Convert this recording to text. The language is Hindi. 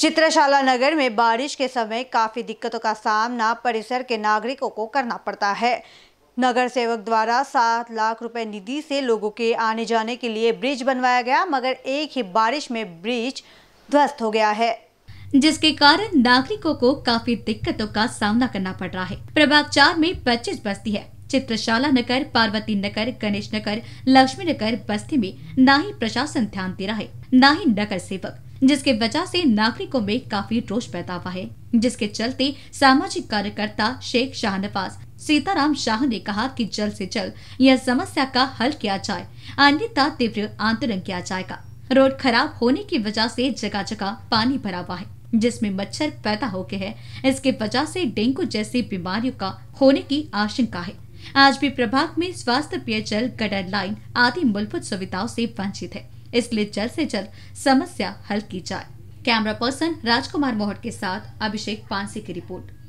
चित्रशाला नगर में बारिश के समय काफ़ी दिक्कतों का सामना परिसर के नागरिकों को करना पड़ता है नगर सेवक द्वारा सात लाख रुपए निधि से लोगों के आने जाने के लिए ब्रिज बनवाया गया मगर एक ही बारिश में ब्रिज ध्वस्त हो गया है जिसके कारण नागरिकों को काफी दिक्कतों का सामना करना पड़ रहा है प्रभाग चार में पच्चीस बस्ती है चित्रशाला नगर पार्वती नगर गणेश नगर लक्ष्मी नगर बस्ती में न ही प्रशासन ध्यान दे रहा है न ही नगर सेवक जिसके वजह से नागरिकों में काफी रोष पैदा हुआ है जिसके चलते सामाजिक कार्यकर्ता शेख शाहनवाज सीताराम शाह ने कहा कि जल्द से जल्द यह समस्या का हल किया जाए अन्यथा तीव्र आंदोलन किया जाएगा रोड खराब होने की वजह से जगह जगह पानी भरा हुआ है जिसमें मच्छर पैदा हो गए हैं इसके वजह से डेंगू जैसी बीमारियों का होने की आशंका है आज भी प्रभाग में स्वास्थ्य पेयजल गडर लाइन आदि मूलभूत सुविधाओं से वंचित है इसलिए जल्द से जल्द समस्या हल की जाए कैमरा पर्सन राजकुमार मोहट के साथ अभिषेक पांसी की रिपोर्ट